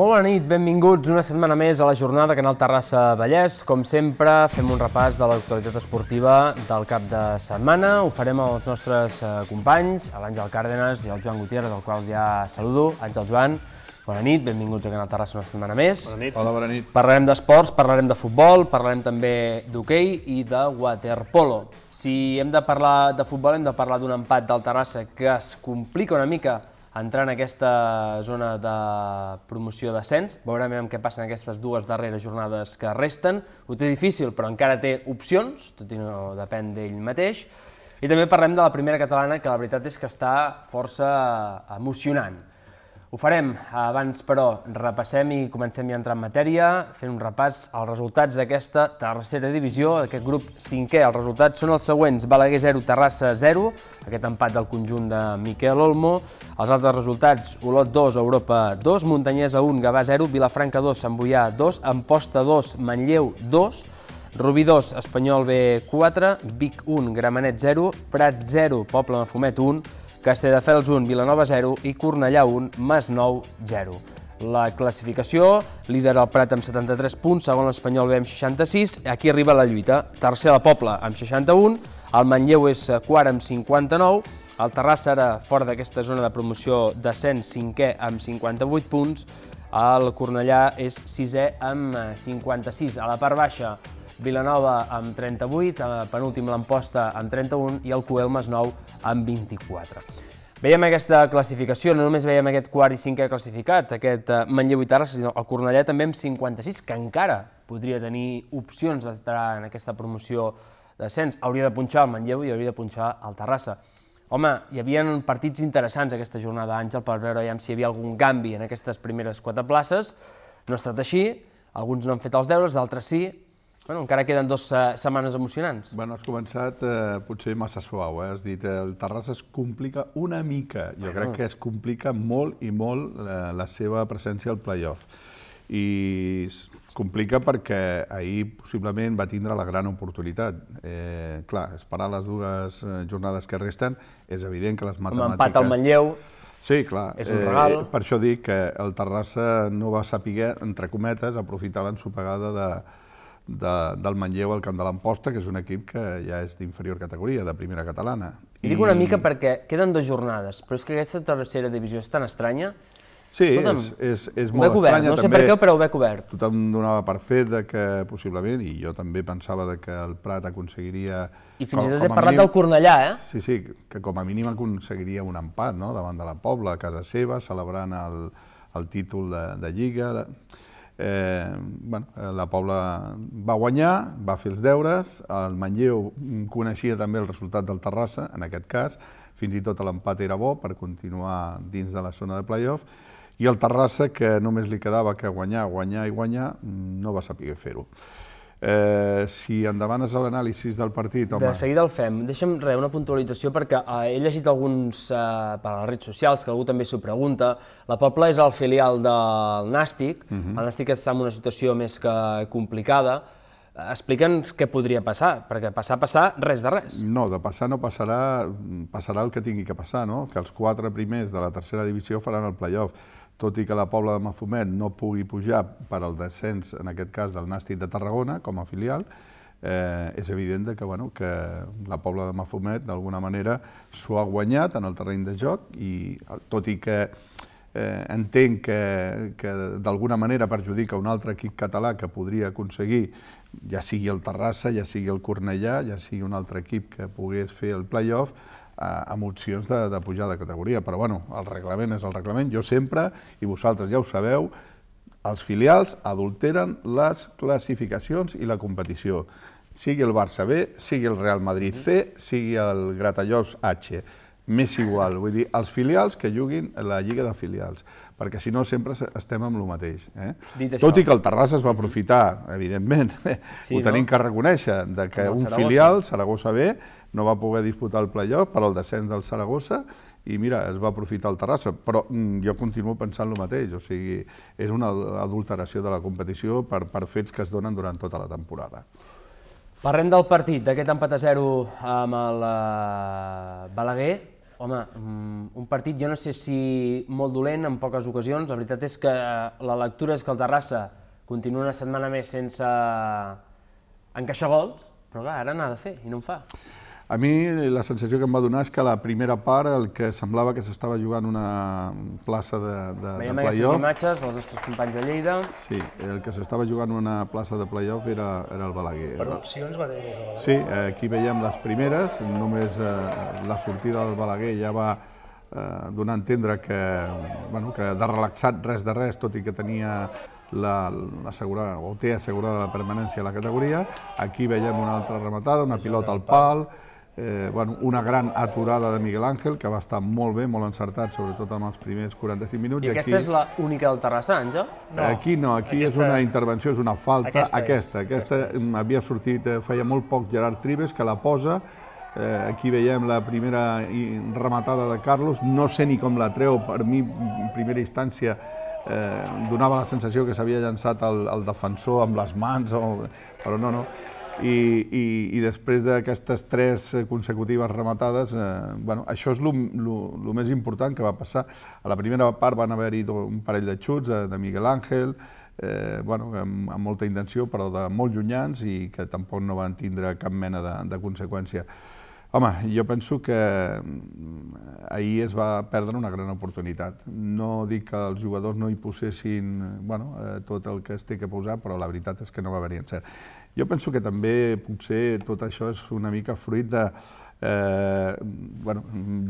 Molt bona nit, benvinguts una setmana més a la jornada Canal Terrassa Vallès. Com sempre, fem un repàs de l'actualitat esportiva del cap de setmana. Ho farem als nostres eh, companys, a l'Àngel Cárdenas i al Joan Gutiérrez, del qual ja saludo. Àngel Joan, bona nit, benvinguts a Canal Terrassa una setmana més. Bona nit. Hola, bona nit. Parlarem d'esports, parlarem de futbol, parlarem també d'hoquei i de waterpolo. Si hem de parlar de futbol, hem de parlar d'un empat del Terrassa que es complica una mica entrar en aquesta zona de promoció d'ascens. Veurem què passa en aquestes dues darreres jornades que resten. Ho té difícil, però encara té opcions, tot i no depèn d'ell mateix. I també parlem de la primera catalana, que la veritat és que està força emocionant. Ho farem. Abans, però, repassem i comencem ja a entrar en matèria, fent un repàs als resultats d'aquesta tercera divisió, d'aquest grup cinquè. Els resultats són els següents. Balaguer 0, Terrassa 0, aquest empat del conjunt de Miquel Olmo. Els altres resultats, Olot 2, Europa 2, Muntanyesa 1, Gavà 0, Vilafranca 2, Sant Boià 2, Amposta 2, Manlleu 2, Rubí 2, Espanyol B4, Vic 1, Gramenet 0, Prat 0, Poble Fumet 1, Castelldefels 1, Vilanova 0 i Cornellà 1, Masnou 0. La classificació, líder el Prat amb 73 punts, segon l'Espanyol B amb 66, aquí arriba la lluita. Tercer la Pobla amb 61, el Manlleu és quart amb 59, el Terrassa ara fora d'aquesta zona de promoció descens è amb 58 punts, el Cornellà és 6è amb 56. A la part baixa, Vilanova amb 38, eh, penúltim l'Amposta amb 31 i el Coel Masnou amb 24. Veiem aquesta classificació, no només veiem aquest quart i cinquè classificat, aquest eh, Manlleu i Terrassa, sinó el Cornellà també amb 56, que encara podria tenir opcions d'entrar en aquesta promoció d'ascens. Hauria de punxar el Manlleu i hauria de punxar el Terrassa. Home, hi havia partits interessants aquesta jornada, Àngel, per veure ja si hi havia algun canvi en aquestes primeres quatre places. No ha estat així, alguns no han fet els deures, d'altres sí, Bueno, encara queden dues uh, setmanes emocionants. Bueno, has començat eh, potser massa suau, eh? has dit el Terrassa es complica una mica. Jo bueno. crec que es complica molt i molt uh, la seva presència al playoff. I es complica perquè ahir possiblement va tindre la gran oportunitat. Eh, clar, esperar les dues eh, jornades que resten, és evident que les matemàtiques... Un empat al Manlleu... Sí, clar. És un regal. Eh, per això dic que el Terrassa no va saber, entre cometes, aprofitar l'ensopegada de, de, del Manlleu al Camp de l'Amposta, que és un equip que ja és d'inferior categoria, de primera catalana. I... dic una mica perquè queden dues jornades, però és que aquesta tercera divisió és tan estranya Sí, és, és, és molt cobert, estranya. No sé per què, però ho veig cobert. Tothom donava per fet de que possiblement, i jo també pensava de que el Prat aconseguiria... I fins i tot he parlat mínim, del Cornellà, eh? Sí, sí, que com a mínim aconseguiria un empat no? davant de la Pobla, a casa seva, celebrant el, el títol de, de Lliga eh, bueno, eh, la Pobla va guanyar, va fer els deures, el Manlleu coneixia també el resultat del Terrassa, en aquest cas, fins i tot l'empat era bo per continuar dins de la zona de playoff, i el Terrassa, que només li quedava que guanyar, guanyar i guanyar, no va saber fer-ho. Eh, si és l'anàlisi del partit, home... De seguida el fem. Deixa'm re, una puntualització perquè eh, he llegit alguns eh, per les redes socials, que algú també s'ho pregunta. La Pobla és el filial del Nàstic. Uh mhm. -huh. El Nàstic està en una situació més que complicada. Explica'ns què podria passar, perquè passar, passar, res de res. No, de passar no passarà, passarà el que tingui que passar, no? que els quatre primers de la tercera divisió faran el playoff tot i que la Pobla de Mafumet no pugui pujar per al descens, en aquest cas, del Nàstic de Tarragona com a filial, eh, és evident que, bueno, que la Pobla de Mafumet, d'alguna manera, s'ho ha guanyat en el terreny de joc i, tot i que eh, entenc que, que d'alguna manera perjudica un altre equip català que podria aconseguir, ja sigui el Terrassa, ja sigui el Cornellà, ja sigui un altre equip que pogués fer el play-off, amb opcions de, de pujar de categoria. Però bueno, el reglament és el reglament. Jo sempre, i vosaltres ja ho sabeu, els filials adulteren les classificacions i la competició. Sigui el Barça B, sigui el Real Madrid C, sigui el Gratallops H. M'és igual, vull dir, els filials que juguin a la Lliga de Filials, perquè si no sempre estem amb el mateix. Eh? Això, Tot i que el Terrassa es va aprofitar, evidentment, sí, ho tenim no? que reconèixer, de que un filial, Saragossa B, no va poder disputar el playoff per al descens del Saragossa, i mira, es va aprofitar el Terrassa, però mm, jo continuo pensant el mateix, o sigui, és una adulteració de la competició per, per fets que es donen durant tota la temporada. Parlem del partit, d'aquest empat a 0 amb el eh, Balaguer. Home, mm, un partit jo no sé si molt dolent en poques ocasions, la veritat és que eh, la lectura és que el Terrassa continua una setmana més sense encaixar gols, però clar, ara n'ha de fer i no en fa. A mi la sensació que em va donar és que la primera part el que semblava que s'estava jugant una plaça de, de, Veiem de play-off... Veiem aquestes imatges dels nostres companys de Lleida. Sí, el que s'estava jugant una plaça de play-off era, era el Balaguer. Per opcions va tenir més el Balaguer. Sí, eh, aquí veiem les primeres, només eh, la sortida del Balaguer ja va eh, donar a entendre que, bueno, que de relaxat res de res, tot i que tenia la, assegurada, o té assegurada la permanència a la categoria. Aquí veiem una altra rematada, una pilota al pal, eh, bueno, una gran aturada de Miguel Ángel, que va estar molt bé, molt encertat, sobretot en els primers 45 minuts. I, i aquesta és la única del Terrassa, Àngel? No. Aquí no, aquí aquesta... és una intervenció, és una falta. Aquesta, aquesta, aquesta, aquesta mm, havia sortit, eh, feia molt poc Gerard Trives, que la posa, Eh, aquí veiem la primera rematada de Carlos, no sé ni com la treu, per mi en primera instància eh, donava la sensació que s'havia llançat el, el defensor amb les mans, o, però no, no, i, i, i després d'aquestes tres consecutives rematades, eh, bueno, això és el més important que va passar. A la primera part van haver-hi un parell de xuts de, eh, de Miguel Ángel, eh, bueno, amb, amb molta intenció, però de molt llunyans i que tampoc no van tindre cap mena de, de conseqüència. Home, jo penso que mm, ahir es va perdre una gran oportunitat. No dic que els jugadors no hi posessin bueno, eh, tot el que es té que posar, però la veritat és que no va haver-hi encert. Jo penso que també potser tot això és una mica fruit de... Eh, bueno,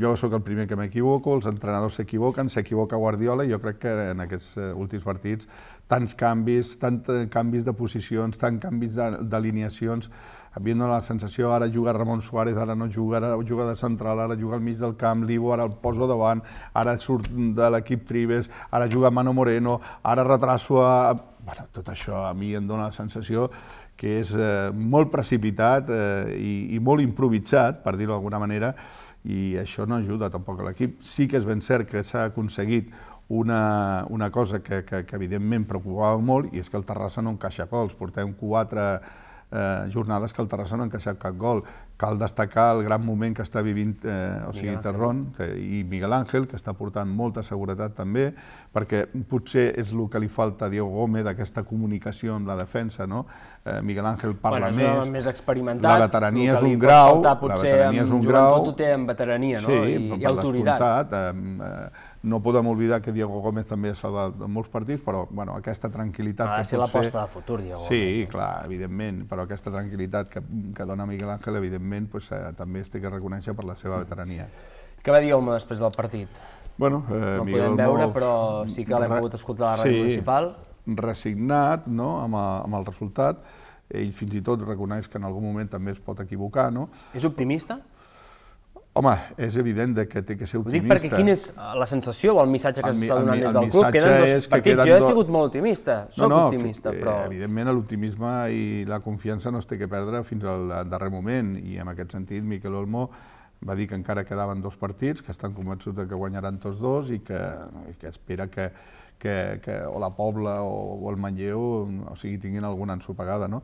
jo sóc el primer que m'equivoco, els entrenadors s'equivoquen, s'equivoca Guardiola, i jo crec que en aquests eh, últims partits tants canvis, tant eh, canvis de posicions, tant canvis d'alineacions, havien donat la sensació, ara juga Ramon Suárez, ara no juga, ara juga de central, ara juga al mig del camp, l'Ivo ara el poso davant, ara surt de l'equip Trives, ara juga Mano Moreno, ara retraso a... Bueno, tot això a mi em dona la sensació que és eh, molt precipitat eh, i, i molt improvisat, per dir-ho d'alguna manera, i això no ajuda tampoc a l'equip. Sí que és ben cert que s'ha aconseguit una, una cosa que, que, que evidentment preocupava molt i és que el Terrassa no encaixa gols. Portem quatre eh, jornades que el Terrassa no encaixa cap gol. Cal destacar el gran moment que està vivint eh, o sigui, Terron que, i Miguel Ángel, que està portant molta seguretat també, perquè potser és el que li falta a Diego Gómez, d'aquesta comunicació amb la defensa, no? Eh, Miguel Ángel parla bueno, més, més experimentat, la veterania és un grau, faltar, potser, la veterania és un grau... Tot ho té amb veterania, no? I, i autoritat. Eh, eh, no podem oblidar que Diego Gómez també ha salvat en molts partits, però bueno, aquesta tranquil·litat... Ha ah, de ser l'aposta de futur, Diego Sí, Gómez. clar, evidentment, però aquesta tranquil·litat que, que dona Miguel Ángel, evidentment, pues, eh, també es té que reconèixer per la seva mm. veterania. Què va dir Home després del partit? Bueno, eh, no Miguel podem veure, molt... però sí que l'hem pogut escoltar a la ràdio sí, municipal. Resignat no? amb, a, amb el resultat, ell fins i tot reconeix que en algun moment també es pot equivocar. No? És optimista? Home, és evident que té que ser optimista. Ho dic perquè quina és eh, la sensació o el missatge que s'està donant des del club? Queden dos que partits. Queden jo he sigut molt optimista, sóc no, no, optimista, que, però... Evidentment, l'optimisme i la confiança no es té que perdre fins al darrer moment, i en aquest sentit Miquel Olmo va dir que encara quedaven dos partits, que estan convençuts que guanyaran tots dos i que, i que espera que, que, que o la Pobla o, o el Manlleu o sigui, tinguin alguna ensopegada, no?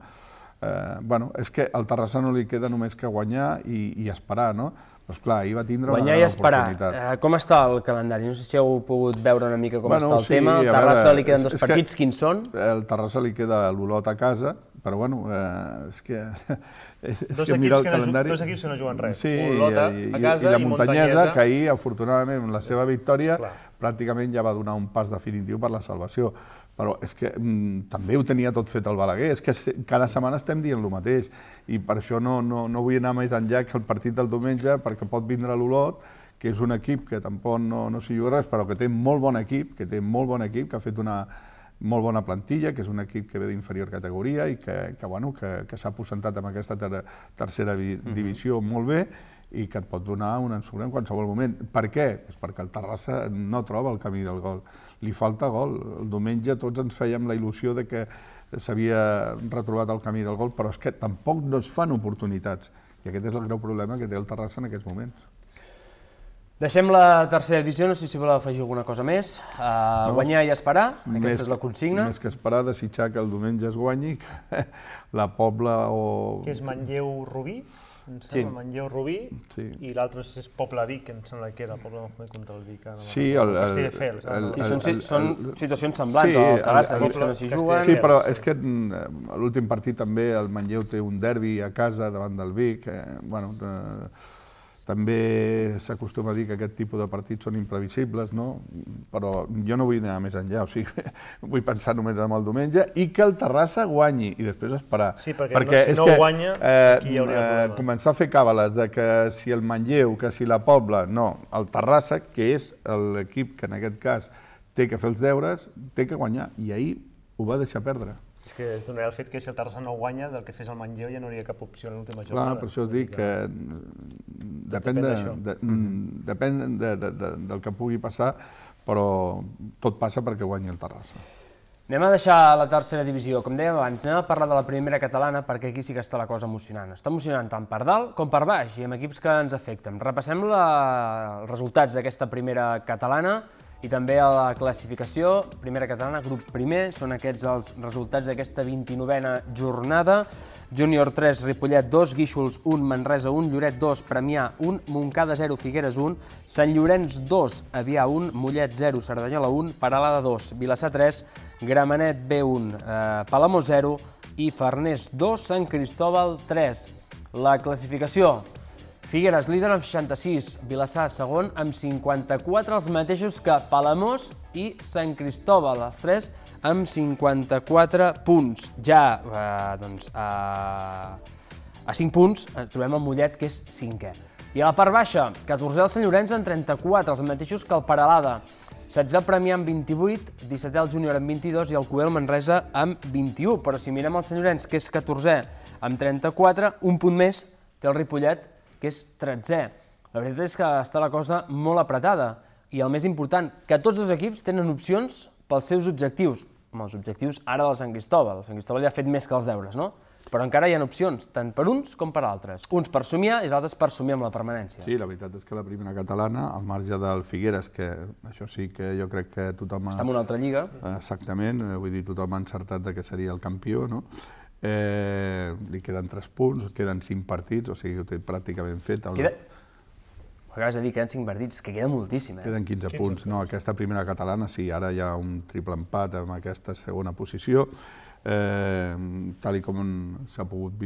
Eh, bueno, és que al Terrassa no li queda només que guanyar i, i esperar, no? Doncs clar, ahir va tindre Guanyar una gran oportunitat. Guanyar i esperar. com està el calendari? No sé si heu pogut veure una mica com bueno, està el sí, tema. El Terrassa veure, li queden dos partits, que quins són? El Terrassa li queda l'Olot a casa, però bueno, eh, és que... És dos, que mirar el que calendari... dos equips que no juguen res. Sí, Olota, i, a casa, i la i muntanyesa, que ahir, afortunadament, amb la seva victòria, pràcticament ja va donar un pas definitiu per la salvació però és que mm, també ho tenia tot fet el Balaguer, és que cada setmana estem dient el mateix, i per això no, no, no vull anar més enllà que el partit del diumenge, perquè pot vindre l'Olot, que és un equip que tampoc no, no s'hi juga res, però que té molt bon equip, que té molt bon equip, que ha fet una molt bona plantilla, que és un equip que ve d'inferior categoria i que, que, bueno, que, que s'ha aposentat amb aquesta ter tercera divisió mm -hmm. molt bé, i que et pot donar un ensubre en qualsevol moment. Per què? És perquè el Terrassa no troba el camí del gol li falta gol. El diumenge tots ens fèiem la il·lusió de que s'havia retrobat el camí del gol, però és que tampoc no es fan oportunitats. I aquest és el greu problema que té el Terrassa en aquests moments. Deixem la tercera divisió, no sé si voleu afegir alguna cosa més. Uh, no, guanyar i esperar, aquesta és la consigna. Més que esperar, desitjar que el diumenge es guanyi, que la Pobla o... Que és Manlleu-Rubí, em sembla, sí. Manlleu-Rubí, sí. i l'altre és Pobla-Vic, em sembla que era Pobla no contra el Vic. Ara, sí, el, el, Castelldefels. El, el, són, el, són situacions semblants, sí, o Terrassa, equips que no s'hi juguen... Sí, però és que mm, l'últim partit també el Manlleu té un derbi a casa davant del Vic, eh, bueno... Eh, també s'acostuma a dir que aquest tipus de partits són imprevisibles, no? però jo no vull anar més enllà, o sigui, vull pensar només en el diumenge, i que el Terrassa guanyi, i després esperar. Sí, perquè, perquè no, si no que, guanya, eh, aquí hi hauria Eh, començar a fer càbales de que si el Manlleu, que si la Pobla, no, el Terrassa, que és l'equip que en aquest cas té que fer els deures, té que guanyar, i ahir ho va deixar perdre. És que es donarà el fet que si el Terrassa no guanya, del que fes el Manlleu ja no hi cap opció en l'última jornada. Clar, per això us dic que depèn, de, de, depèn de, de, de, del que pugui passar, però tot passa perquè guanyi el Terrassa. Anem a deixar la tercera divisió. Com dèiem abans, anem a parlar de la primera catalana perquè aquí sí que està la cosa emocionant. Està emocionant tant per dalt com per baix i amb equips que ens afecten. Repassem la... els resultats d'aquesta primera catalana. I també a la classificació, primera catalana, grup primer, són aquests els resultats d'aquesta 29a jornada. Júnior 3, Ripollet 2, Guíxols 1, Manresa 1, Lloret 2, Premià 1, Montcada 0, Figueres 1, Sant Llorenç 2, Avià 1, Mollet 0, Cerdanyola 1, Paralada 2, Vilassar 3, Gramenet B1, eh, Palamó 0 i Farners 2, Sant Cristòbal 3. La classificació Figueres, líder amb 66, Vilassar, segon, amb 54, els mateixos que Palamós i Sant Cristòbal, els tres amb 54 punts. Ja, eh, doncs, eh, a 5 punts eh, trobem el Mollet, que és cinquè. I a la part baixa, 14è el Sant Llorenç amb 34, els mateixos que el Paralada. 16 el Premià amb 28, 17 el Júnior amb 22 i el Coel Manresa amb 21. Però si mirem el Sant Llorenç, que és 14è amb 34, un punt més té el Ripollet que és 13è. La veritat és que està la cosa molt apretada i el més important, que tots els equips tenen opcions pels seus objectius, amb els objectius ara del Sant Cristóbal. El Sant Cristóbal ja ha fet més que els deures, no? Però encara hi ha opcions, tant per uns com per altres. Uns per somiar i els altres per somiar amb la permanència. Sí, la veritat és que la primera catalana, al marge del Figueres, que això sí que jo crec que tothom... Ha... Està en una altra lliga. Exactament, eh, vull dir, tothom ha encertat que seria el campió, no? Eh, li queden 3 punts, queden 5 partits, o sigui, ho té pràcticament fet. El... Queda... Ho acabes de dir, queden 5 partits, que queda moltíssim, eh? Queden 15, 15 punts. punts. No, aquesta primera catalana, sí, ara hi ha un triple empat amb aquesta segona posició. Eh, tal i com s'ha pogut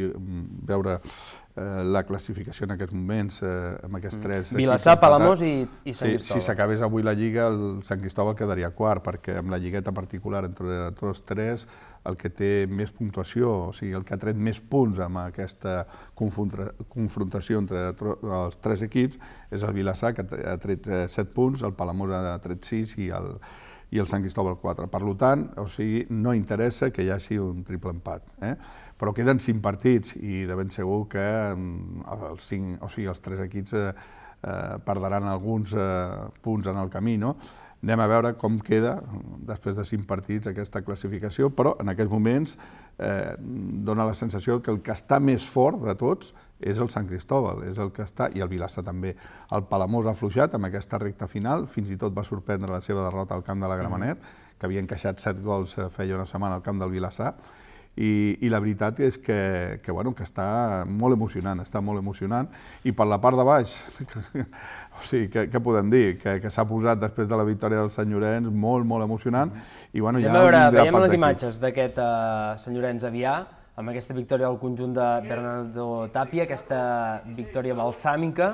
veure eh, la classificació en aquests moments, eh, amb aquests mm. tres... Vilassar, Palamós i, i Sant sí, Si s'acabés avui la Lliga, el Sant Cristóbal quedaria quart, perquè amb la lligueta particular entre tots tres el que té més puntuació, o sigui, el que ha tret més punts amb aquesta confrontació entre els tres equips és el Vilassà, que ha tret 7 eh, punts, el Palamós ha tret 6 i el, i el Sant Cristòbal 4. Per tant, o sigui, no interessa que hi hagi un triple empat. Eh? Però queden 5 partits i de ben segur que mm, els, 5, o sigui, els tres equips eh, eh, perdran alguns eh, punts en el camí, no? Anem a veure com queda, després de cinc partits, aquesta classificació, però en aquests moments eh, dona la sensació que el que està més fort de tots és el Sant Cristòbal, és el que està, i el Vilassa també. El Palamós ha afluixat amb aquesta recta final, fins i tot va sorprendre la seva derrota al camp de la Gramenet, que havien encaixat set gols eh, feia una setmana al camp del Vilassar, i, i la veritat és que, que, bueno, que està molt emocionant, està molt emocionant, i per la part de baix, que, o sigui, què, què podem dir? Que, que s'ha posat després de la victòria del Sant Llorenç molt, molt emocionant, i bueno, ja... A veure, veiem les imatges d'aquest uh, Sant Llorenç Avià, amb aquesta victòria del conjunt de Bernardo Tapia, aquesta victòria balsàmica,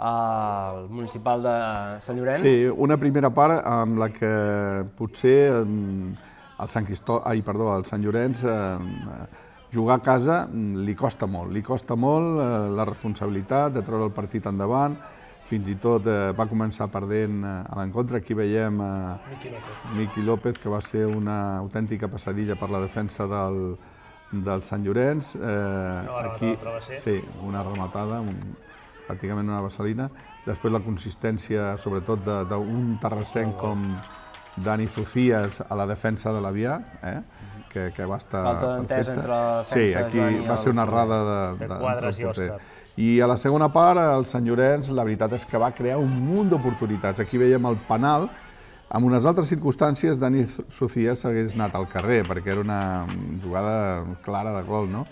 al municipal de eh, Sant Llorenç. Sí, una primera part amb la que potser... Um, el Sant, Cristó, ai, perdó, el Sant Llorenç eh, eh, jugar a casa mm, li costa molt, li costa molt eh, la responsabilitat de treure el partit endavant, fins i tot eh, va començar perdent eh, a l'encontre. Aquí veiem eh, Miqui López. Miqui López, que va ser una autèntica passadilla per la defensa del, del Sant Llorenç. Eh, no, aquí, sí, una rematada, un, pràcticament una vaselina. Després la consistència, sobretot, d'un terrassenc com, Dani Socias a la defensa de la via, eh? que, que va estar Falta d'entesa entre la defensa Sí, aquí de va ser una errada de, de, de quadres i Òscar. I a la segona part, el Sant Llorenç, la veritat és que va crear un munt d'oportunitats. Aquí veiem el penal, en unes altres circumstàncies, Dani Socias s'hagués anat al carrer, perquè era una jugada clara de gol, no?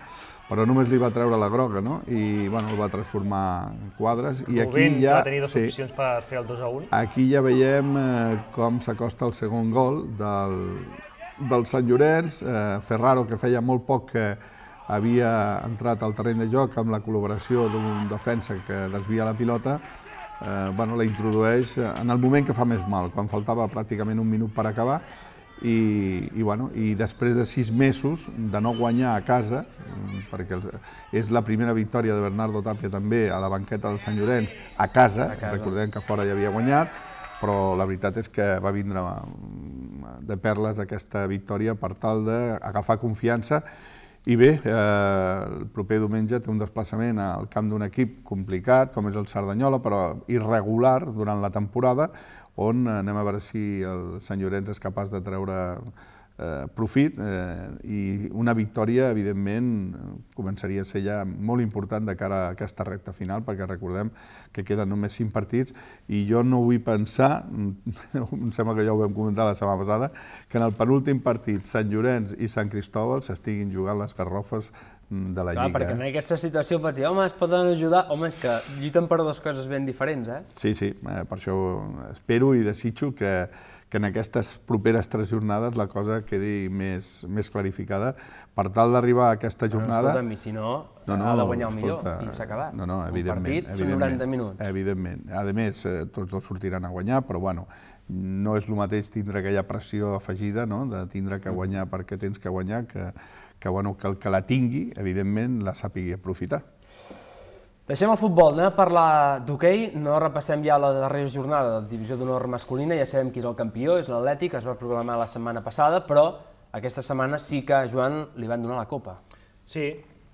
però només li va treure la groga, no? I, bueno, el va transformar en quadres. I aquí ja... va tenir dues sí, opcions per fer el 2 a 1. Aquí ja veiem eh, com s'acosta el segon gol del, del Sant Llorenç. Eh, Ferraro, que feia molt poc que havia entrat al terreny de joc amb la col·laboració d'un defensa que desvia la pilota, eh, bueno, la introdueix en el moment que fa més mal, quan faltava pràcticament un minut per acabar, i, i, bueno, i després de sis mesos de no guanyar a casa, mm, perquè és la primera victòria de Bernardo Tapia també a la banqueta del Sant Llorenç, a casa, a casa. recordem que fora ja havia guanyat, però la veritat és que va vindre mm, de perles aquesta victòria per tal d'agafar confiança i bé, eh, el proper diumenge té un desplaçament al camp d'un equip complicat, com és el Cerdanyola, però irregular durant la temporada, on eh, anem a veure si el Sant Llorenç és capaç de treure eh, profit eh, i una victòria, evidentment, començaria a ser ja molt important de cara a aquesta recta final, perquè recordem que queden només 5 partits i jo no vull pensar, em sembla que ja ho vam comentar la setmana passada, que en el penúltim partit Sant Llorenç i Sant Cristòbal s'estiguin jugant les garrofes Mm, de la Clar, Lliga. perquè en aquesta situació pots dir, home, es poden ajudar, home, és que lluiten per dues coses ben diferents, eh? Sí, sí, eh, per això espero i desitjo que, que en aquestes properes tres jornades la cosa quedi més, més clarificada per tal d'arribar a aquesta jornada... Però, escolta'm, si no, no, no, ha de guanyar el escolta, millor i s'ha acabat. No, no, evidentment. Un partit 90 minuts. Evidentment. A més, eh, tots dos sortiran a guanyar, però bueno, no és el mateix tindre aquella pressió afegida, no?, de tindre que mm. guanyar perquè tens que guanyar, que que, bueno, que el que la tingui, evidentment, la sàpigui aprofitar. Deixem el futbol, anem a parlar d'hoquei, no repassem ja la darrera jornada de la divisió d'honor masculina, ja sabem qui és el campió, és l'Atlètic, es va programar la setmana passada, però aquesta setmana sí que a Joan li van donar la copa. Sí,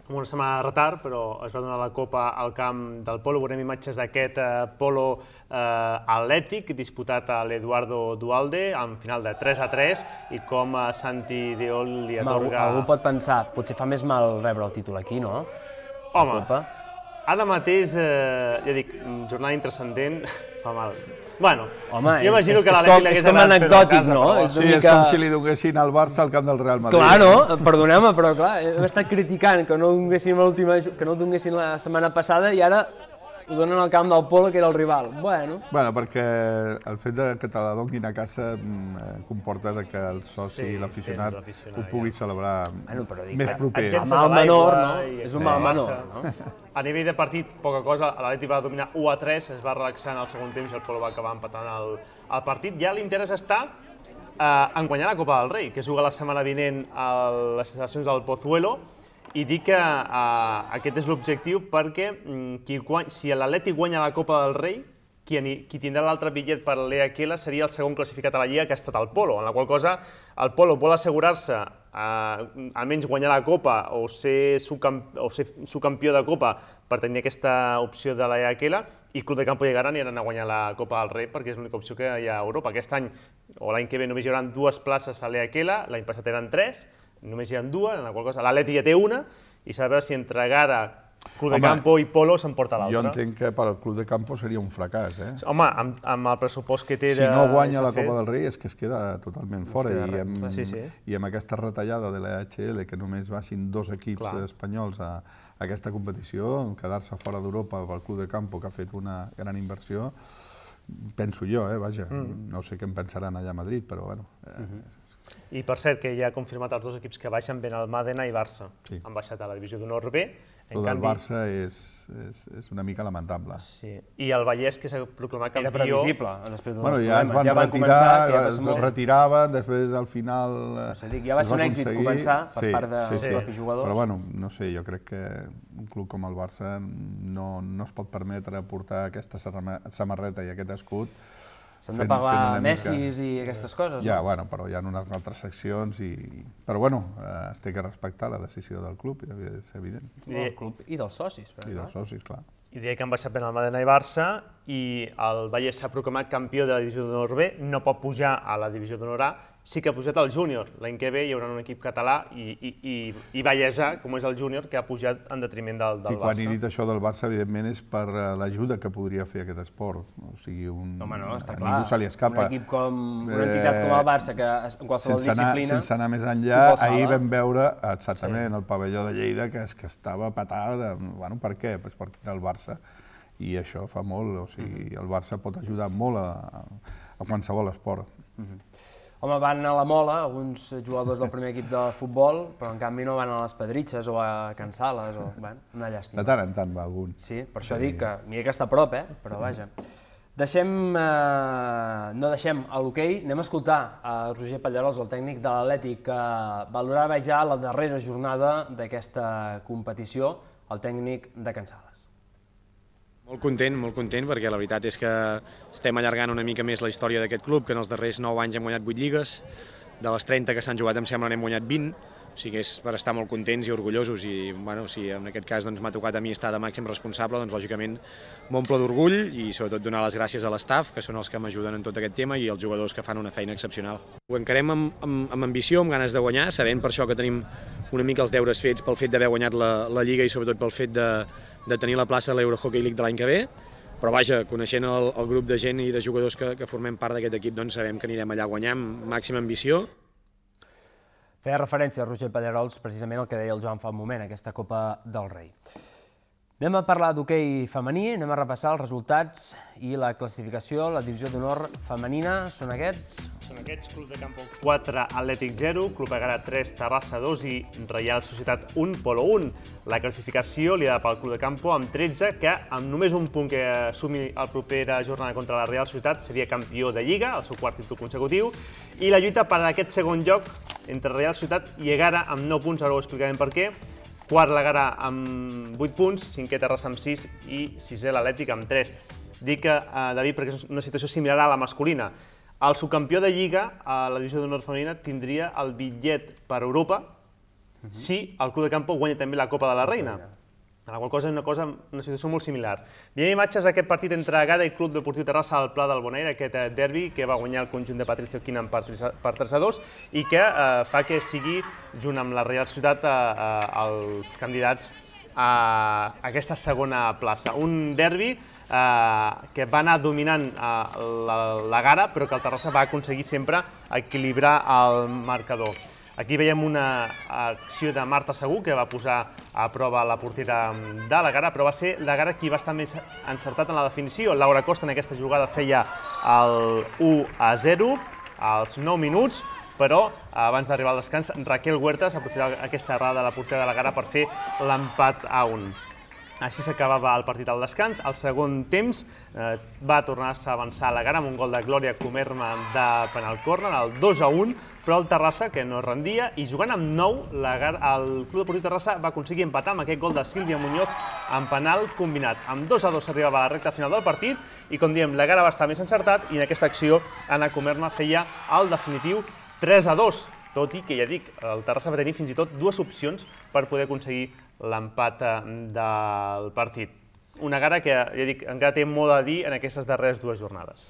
amb una setmana de retard, però es va donar la copa al camp del Polo. Veurem imatges d'aquest eh, Polo eh, atlètic disputat a l'Eduardo Dualde en final de 3 a 3 i com a eh, Santi Deol li atorga... Home, algú, pot pensar, potser fa més mal rebre el títol aquí, no? Home, ara mateix, eh, ja dic, mm, jornada intrascendent, fa mal. Bueno, Home, jo imagino és, que l'Atlètic l'hagués anat anecdòtic, casa, no? És sí, mica... és com si li donguessin al Barça al camp del Real Madrid. Clar, no? Perdoneu-me, però clar, hem estat criticant que no, donguessin que no donguessin la setmana passada i ara ho donen al camp del Polo, que era el rival. Bueno. bueno, perquè el fet de que te la donin a casa mm, eh, comporta de que el soci sí, i l'aficionat ho pugui ja. celebrar bueno, però dic, més proper. El mal menor, no? És un mal menor, no? A nivell de partit, poca cosa, l'Atleti va dominar 1 a 3, es va relaxar en el segon temps i el Polo va acabar empatant el, el partit. Ja l'interès està eh, en guanyar la Copa del Rei, que juga la setmana vinent a les instal·lacions del Pozuelo, i dir que uh, aquest és l'objectiu perquè mm, qui guany, si l'Atleti guanya la Copa del Rei, qui, qui tindrà l'altre bitllet per l'EAQL seria el segon classificat a la Lliga, que ha estat el Polo, en la qual cosa el Polo vol assegurar-se uh, almenys guanyar la Copa o ser, subcamp o ser subcampió de Copa per tenir aquesta opció de la EAQL i Club de Campo Llegaran aniran a guanyar la Copa del Rei perquè és l'única opció que hi ha a Europa. Aquest any o l'any que ve només hi haurà dues places a l'EAQL, l'any passat eren tres, només hi ha dues, en la qual cosa l'Atleti ja té una, i s'ha de veure si entre Gara, Club de Home, Campo i Polo s'emporta l'altra. Jo entenc que per al Club de Campo seria un fracàs, eh? Home, amb, amb el pressupost que té... Si no guanya la Copa fet, del Rei és que es queda totalment fora queda i, amb, sí, sí. i amb aquesta retallada de l'EHL que només baixin dos equips Clar. espanyols a, a, aquesta competició, quedar-se fora d'Europa pel Club de Campo que ha fet una gran inversió, penso jo, eh, vaja, mm. no sé què en pensaran allà a Madrid, però bueno... Eh, mhm. I per cert, que ja ha confirmat els dos equips que baixen ben el Màdena i Barça. Sí. Han baixat a la divisió d'honor B. En el canvi... Barça és, és, és una mica lamentable. Sí. I el Vallès, que s'ha proclamat campió... Era previsible, eh, després de bueno, ja es van ja van començar, ja es molt... retiraven, després al final... No eh, sé, dic, ja va ser un èxit començar per sí, part dels de sí, sí. propis jugadors. Però bueno, no sé, jo crec que un club com el Barça no, no es pot permetre portar aquesta samarreta i aquest escut S'han de pagar Messis i aquestes coses, ja, no? Ja, bueno, però hi ha unes altres seccions i... Però bueno, eh, es té que respectar la decisió del club, és evident. I, del club i dels socis, però, I clar. dels socis, clar. I deia que han baixat ben el Madena i Barça i el Vallès s'ha proclamat campió de la divisió d'honor B, no pot pujar a la divisió d'honor A sí que ha pujat el júnior. L'any que ve hi haurà un equip català i, i, i, i Vallèsa, com és el júnior, que ha pujat en detriment del, del Barça. I quan Barça. he dit això del Barça, evidentment, és per eh, l'ajuda que podria fer aquest esport. O sigui, un... Home, no, està clar. A ningú se li escapa. Un equip com... Una eh, entitat com el Barça, que en qualsevol sense anar, disciplina... Sense anar més enllà, ahir vam veure, exactament, sí. el pavelló de Lleida, que, és, que estava patada. Eh, bueno, per què? Pues perquè era el Barça. I això fa molt. O sigui, el Barça pot ajudar molt a, a qualsevol esport. Mm -hmm. Home, van a la Mola, alguns jugadors del primer equip de futbol, però en canvi no van a les Pedritxes o a Can Sales, o, Van, una llàstima. De tant en tant va algun. Sí, per això sí. dic que, mira que està a prop, eh? però vaja. Deixem, eh, no deixem a l'hoquei, anem a escoltar a Roger Pallarols, el tècnic de l'Atlètic, que valorava ja la darrera jornada d'aquesta competició, el tècnic de Can Sales. Molt content, molt content, perquè la veritat és que estem allargant una mica més la història d'aquest club, que en els darrers 9 anys hem guanyat 8 lligues, de les 30 que s'han jugat em sembla n'hem guanyat 20, o sigui que és per estar molt contents i orgullosos i bueno, si en aquest cas doncs, m'ha tocat a mi estar de màxim responsable, doncs lògicament m'omple d'orgull i sobretot donar les gràcies a l'estaf, que són els que m'ajuden en tot aquest tema i els jugadors que fan una feina excepcional. Ho encarem amb, amb, amb ambició, amb ganes de guanyar, sabent per això que tenim una mica els deures fets pel fet d'haver guanyat la, la Lliga i sobretot pel fet de, de tenir la plaça a l'Eurohockey League de l'any que ve, però vaja, coneixent el, el grup de gent i de jugadors que, que formem part d'aquest equip, doncs sabem que anirem allà a guanyar amb màxima ambició. Feia referència a Roger Pallarols precisament el que deia el Joan fa un moment, aquesta Copa del Rei. Anem a parlar d'hoquei femení, anem a repassar els resultats i la classificació, la divisió d'honor femenina. Són aquests? Són aquests, Club de Campo 4, Atlètic 0, Club Agara 3, Tabassa 2 i Reial Societat 1, Polo 1. La classificació li ha pel Club de Campo amb 13, que amb només un punt que sumi el propera jornada contra la Real Societat seria campió de Lliga, el seu quart títol consecutiu, i la lluita per aquest segon lloc entre Real Societat i Egara amb 9 punts, ara ho explicarem per què, quart Gara amb 8 punts, cinquè Terrassa amb 6 i sisè l'Atlètic amb 3. Dic que, eh, David, perquè és una situació similar a la masculina, el subcampió de Lliga a la divisió d'honor femenina tindria el bitllet per Europa uh mhm. -huh. si el Club de Campo guanya també la Copa de la Reina. A la qual cosa és una, cosa, una situació molt similar. Veiem imatges d'aquest partit entre Gada i Club Deportiu Terrassa al Pla del Bonaire, aquest eh, derbi que va guanyar el conjunt de Patricio Quinan per 3 a 2 i que eh, fa que sigui, junt amb la Real Ciutat, eh, eh, els candidats a aquesta segona plaça. Un derbi eh, que va anar dominant eh, la, la gara, però que el Terrassa va aconseguir sempre equilibrar el marcador. Aquí veiem una acció de Marta Segur, que va posar a prova la portera de la Gara, però va ser la Gara qui va estar més encertat en la definició. Laura Costa en aquesta jugada feia el 1 a 0 als 9 minuts, però abans d'arribar al descans, Raquel Huertas aprofitava aquesta errada de la portera de la Gara per fer l'empat a 1. Així s'acabava el partit al descans. Al segon temps eh, va tornar-se a avançar la gara amb un gol de Glòria Comerma de penal corner, el 2 a 1, però el Terrassa, que no rendia, i jugant amb 9, la el Club de Portiu Terrassa va aconseguir empatar amb aquest gol de Sílvia Muñoz en penal combinat. Amb 2 a 2 s'arribava a la recta final del partit i, com diem, la gara va estar més encertat i en aquesta acció Anna Comerma feia el definitiu 3 a 2, tot i que, ja dic, el Terrassa va tenir fins i tot dues opcions per poder aconseguir l'empat del partit. Una gara que, ja dic, encara té molt a dir en aquestes darreres dues jornades.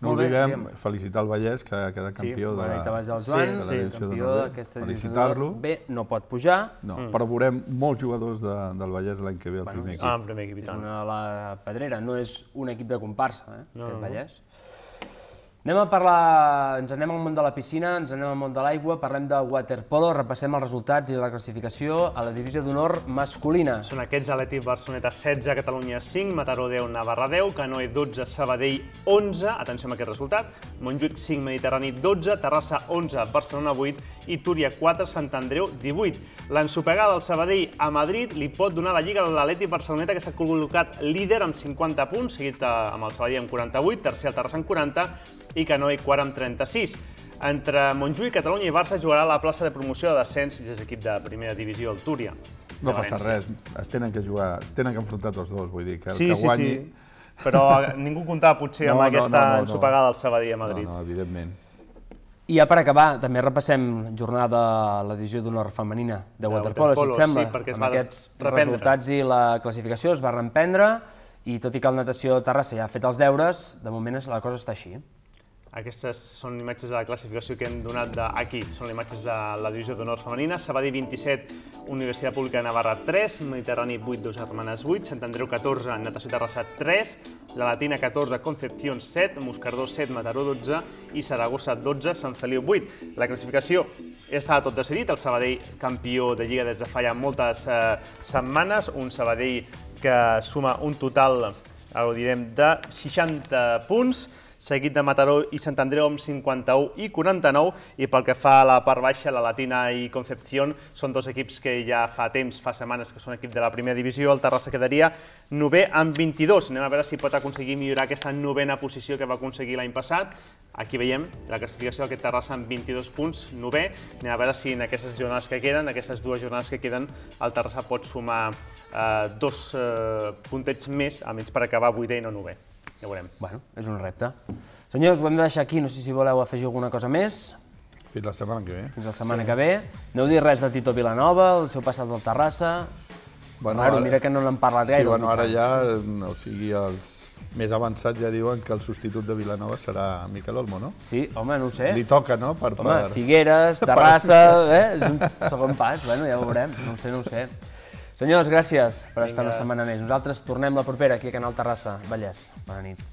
No oblidem felicitar el Vallès, que ha quedat campió sí, de la... Joan, de la sí, campió Felicitar-lo. Bé, no pot pujar. No, mm. però veurem molts jugadors de, del Vallès l'any que ve al bueno, primer equip. Ah, primer equip, i tant. Una, la Pedrera no és un equip de comparsa, eh, no, aquest Vallès. No. Anem a parlar, ens anem al món de la piscina, ens anem al món de l'aigua, parlem de waterpolo, repassem els resultats i la classificació a la divisió d'honor masculina. Són aquests Aleti Barceloneta 16, Catalunya 5, Mataró 10, Navarra 10, Canoe 12, Sabadell 11, atenció amb aquest resultat, Montjuïc 5, Mediterrani 12, Terrassa 11, Barcelona 8 i Túria 4, Sant Andreu 18. L'ensopegada del Sabadell a Madrid li pot donar la lliga a l'Aleti Barceloneta, que s'ha col·locat líder amb 50 punts, seguit eh, amb el Sabadell amb 48, tercer el Terrassa amb 40, i Canoi quart amb 36. Entre Montjuïc, Catalunya i Barça jugarà a la plaça de promoció de descens i és equip de primera divisió, el Túria. No passa res, es tenen que jugar, tenen que enfrontar tots dos, vull dir, que el sí, que guanyi... Sí, sí. Però eh, ningú comptava potser amb no, no, aquesta no, no, ensopegada del Sabadell a Madrid. No, no, evidentment. I ja per acabar, també repassem jornada a la divisió d'honor femenina de, de waterpolo, si et sembla. Sí, perquè es amb va aquests reprendre. resultats i la classificació es va reprendre i tot i que el Natació Terrassa ja ha fet els deures, de moment la cosa està així. Aquestes són imatges de la classificació que hem donat de, aquí. Són les imatges de la divisió d'honor femenina. Sabadell 27, Universitat Pública de Navarra 3, Mediterrani 8, Dos Hermanes 8, Sant Andreu 14, Natació Terrassa 3, La Latina 14, Concepción 7, Moscardó 7, Mataró 12 i Saragossa 12, Sant Feliu 8. La classificació ja està tot decidit. El Sabadell campió de Lliga des de fa ja moltes eh, setmanes. Un Sabadell que suma un total, eh, ho direm, de 60 punts seguit de Mataró i Sant Andreu amb 51 i 49, i pel que fa a la part baixa, la Latina i Concepción, són dos equips que ja fa temps, fa setmanes que són equip de la primera divisió, el Terrassa quedaria nové amb 22. Anem a veure si pot aconseguir millorar aquesta novena posició que va aconseguir l'any passat. Aquí veiem la classificació d'aquest Terrassa amb 22 punts, novè. Anem a veure si en aquestes jornades que queden, aquestes dues jornades que queden, el Terrassa pot sumar eh, dos eh, puntets més, almenys per acabar vuitè i no 9. Ja ho veurem. Bueno, és un repte. Senyors, ho hem de deixar aquí. No sé si voleu afegir alguna cosa més. Fins la setmana que ve. Fins la setmana sí. que ve. No heu dit res de Tito Vilanova, el seu passat al Terrassa. Bueno, ara, mira que no n'han parlat gaire. Sí, bueno, ara ja, eh, o sigui, els més avançats ja diuen que el substitut de Vilanova serà Miquel Olmo, no? Sí, home, no ho sé. Li toca, no? Per, home, per... Figueres, Terrassa, eh? És un segon pas, bueno, ja ho veurem, no ho sé, no ho sé. Senyors, gràcies per estar una setmana més. Nosaltres tornem la propera aquí a Canal Terrassa, Vallès. Bona nit.